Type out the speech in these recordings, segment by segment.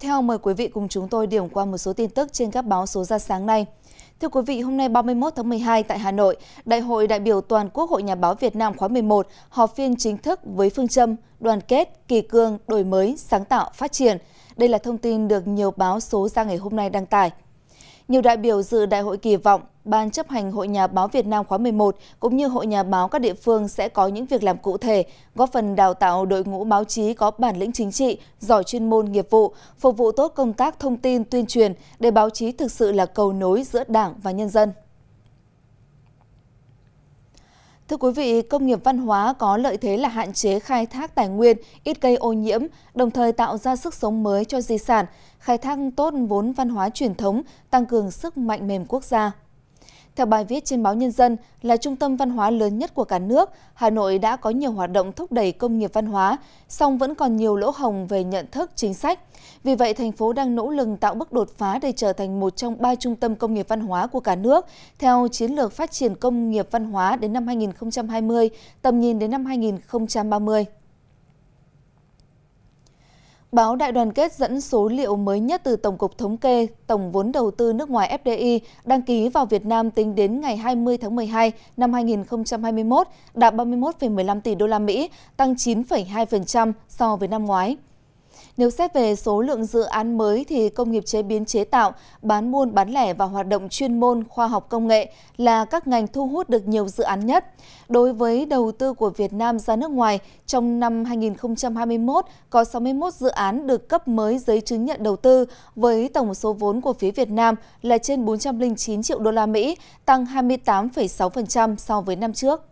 Tiếp theo mời quý vị cùng chúng tôi điểm qua một số tin tức trên các báo số ra sáng nay. Thưa quý vị, hôm nay 31 tháng 12 tại Hà Nội, Đại hội đại biểu toàn quốc Hội Nhà báo Việt Nam khóa 11 họp phiên chính thức với phương châm đoàn kết, kỳ cương, đổi mới, sáng tạo, phát triển. Đây là thông tin được nhiều báo số ra ngày hôm nay đăng tải. Nhiều đại biểu dự đại hội kỳ vọng Ban chấp hành Hội Nhà báo Việt Nam khóa 11 cũng như Hội Nhà báo các địa phương sẽ có những việc làm cụ thể, góp phần đào tạo đội ngũ báo chí có bản lĩnh chính trị, giỏi chuyên môn nghiệp vụ, phục vụ tốt công tác thông tin tuyên truyền để báo chí thực sự là cầu nối giữa Đảng và nhân dân. Thưa quý vị, công nghiệp văn hóa có lợi thế là hạn chế khai thác tài nguyên, ít gây ô nhiễm, đồng thời tạo ra sức sống mới cho di sản, khai thác tốt vốn văn hóa truyền thống, tăng cường sức mạnh mềm quốc gia. Theo bài viết trên báo Nhân dân, là trung tâm văn hóa lớn nhất của cả nước, Hà Nội đã có nhiều hoạt động thúc đẩy công nghiệp văn hóa, song vẫn còn nhiều lỗ hồng về nhận thức chính sách. Vì vậy, thành phố đang nỗ lực tạo bước đột phá để trở thành một trong ba trung tâm công nghiệp văn hóa của cả nước, theo chiến lược phát triển công nghiệp văn hóa đến năm 2020, tầm nhìn đến năm 2030. Báo Đại đoàn kết dẫn số liệu mới nhất từ Tổng cục Thống kê, tổng vốn đầu tư nước ngoài FDI đăng ký vào Việt Nam tính đến ngày 20 tháng 12 năm 2021 đạt 31,15 tỷ đô la Mỹ, tăng 9,2% so với năm ngoái. Nếu xét về số lượng dự án mới thì công nghiệp chế biến chế tạo, bán buôn bán lẻ và hoạt động chuyên môn khoa học công nghệ là các ngành thu hút được nhiều dự án nhất. Đối với đầu tư của Việt Nam ra nước ngoài, trong năm 2021 có 61 dự án được cấp mới giấy chứng nhận đầu tư với tổng số vốn của phía Việt Nam là trên 409 triệu đô la Mỹ, tăng 28,6% so với năm trước.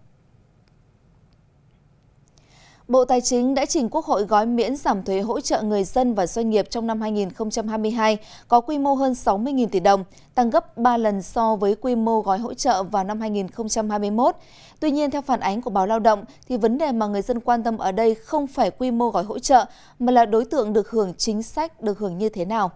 Bộ Tài chính đã trình Quốc hội gói miễn giảm thuế hỗ trợ người dân và doanh nghiệp trong năm 2022 có quy mô hơn 60.000 tỷ đồng, tăng gấp 3 lần so với quy mô gói hỗ trợ vào năm 2021. Tuy nhiên, theo phản ánh của báo Lao động, thì vấn đề mà người dân quan tâm ở đây không phải quy mô gói hỗ trợ, mà là đối tượng được hưởng chính sách được hưởng như thế nào.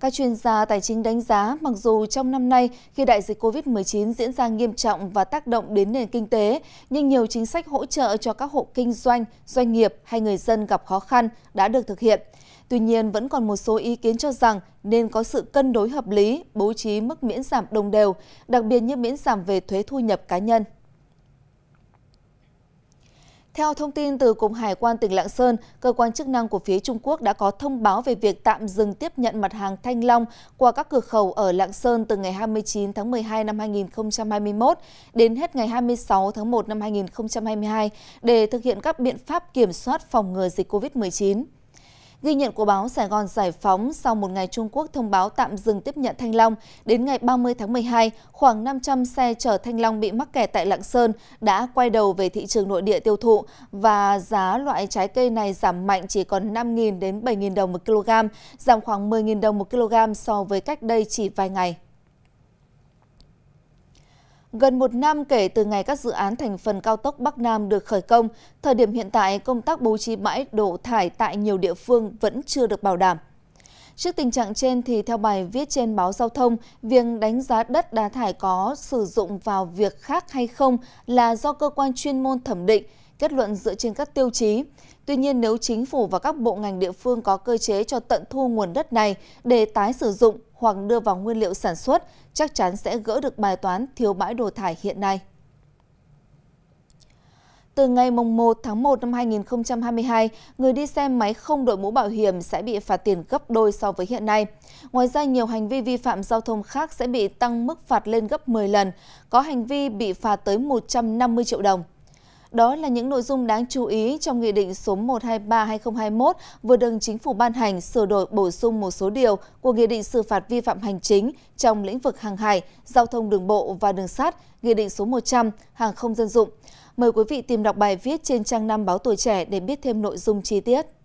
Các chuyên gia tài chính đánh giá, mặc dù trong năm nay khi đại dịch COVID-19 diễn ra nghiêm trọng và tác động đến nền kinh tế, nhưng nhiều chính sách hỗ trợ cho các hộ kinh doanh, doanh nghiệp hay người dân gặp khó khăn đã được thực hiện. Tuy nhiên, vẫn còn một số ý kiến cho rằng nên có sự cân đối hợp lý, bố trí mức miễn giảm đồng đều, đặc biệt như miễn giảm về thuế thu nhập cá nhân. Theo thông tin từ Cục Hải quan tỉnh Lạng Sơn, cơ quan chức năng của phía Trung Quốc đã có thông báo về việc tạm dừng tiếp nhận mặt hàng thanh long qua các cửa khẩu ở Lạng Sơn từ ngày 29 tháng 12 năm 2021 đến hết ngày 26 tháng 1 năm 2022 để thực hiện các biện pháp kiểm soát phòng ngừa dịch COVID-19. Ghi nhận của báo Sài Gòn Giải Phóng sau một ngày Trung Quốc thông báo tạm dừng tiếp nhận thanh long, đến ngày 30 tháng 12, khoảng 500 xe chở thanh long bị mắc kẹt tại Lạng Sơn đã quay đầu về thị trường nội địa tiêu thụ và giá loại trái cây này giảm mạnh chỉ còn 5.000 đến 7.000 đồng một kg, giảm khoảng 10.000 đồng một kg so với cách đây chỉ vài ngày. Gần một năm kể từ ngày các dự án thành phần cao tốc Bắc Nam được khởi công, thời điểm hiện tại công tác bố trí bãi đổ thải tại nhiều địa phương vẫn chưa được bảo đảm. Trước tình trạng trên thì theo bài viết trên báo Giao thông, việc đánh giá đất đá thải có sử dụng vào việc khác hay không là do cơ quan chuyên môn thẩm định, kết luận dựa trên các tiêu chí. Tuy nhiên nếu chính phủ và các bộ ngành địa phương có cơ chế cho tận thu nguồn đất này để tái sử dụng hoặc đưa vào nguyên liệu sản xuất, chắc chắn sẽ gỡ được bài toán thiếu bãi đồ thải hiện nay. Từ ngày 1 tháng 1 năm 2022, người đi xe máy không đội mũ bảo hiểm sẽ bị phạt tiền gấp đôi so với hiện nay. Ngoài ra, nhiều hành vi vi phạm giao thông khác sẽ bị tăng mức phạt lên gấp 10 lần, có hành vi bị phạt tới 150 triệu đồng. Đó là những nội dung đáng chú ý trong Nghị định số 123-2021 vừa được Chính phủ ban hành sửa đổi bổ sung một số điều của Nghị định xử phạt vi phạm hành chính trong lĩnh vực hàng hải, giao thông đường bộ và đường sắt, Nghị định số 100, hàng không dân dụng. Mời quý vị tìm đọc bài viết trên trang 5 báo Tuổi Trẻ để biết thêm nội dung chi tiết.